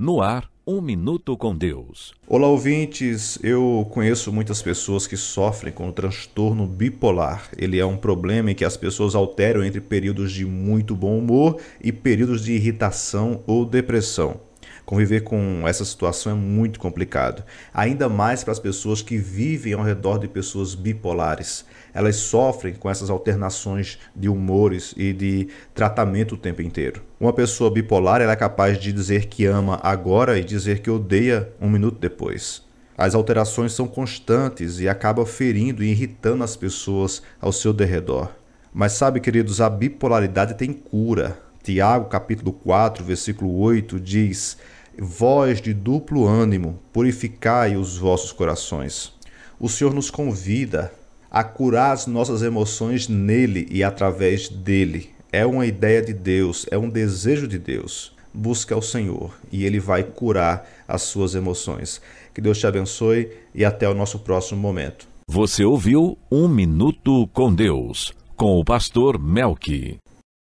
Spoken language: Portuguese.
No ar, um minuto com Deus. Olá, ouvintes. Eu conheço muitas pessoas que sofrem com o transtorno bipolar. Ele é um problema em que as pessoas alteram entre períodos de muito bom humor e períodos de irritação ou depressão. Conviver com essa situação é muito complicado, ainda mais para as pessoas que vivem ao redor de pessoas bipolares. Elas sofrem com essas alternações de humores e de tratamento o tempo inteiro. Uma pessoa bipolar é capaz de dizer que ama agora e dizer que odeia um minuto depois. As alterações são constantes e acabam ferindo e irritando as pessoas ao seu derredor. Mas sabe, queridos, a bipolaridade tem cura. Tiago, capítulo 4, versículo 8, diz: Vós de duplo ânimo, purificai os vossos corações. O Senhor nos convida a curar as nossas emoções nele e através dele. É uma ideia de Deus, é um desejo de Deus. Busque ao Senhor e ele vai curar as suas emoções. Que Deus te abençoe e até o nosso próximo momento. Você ouviu Um Minuto com Deus, com o pastor Melqui.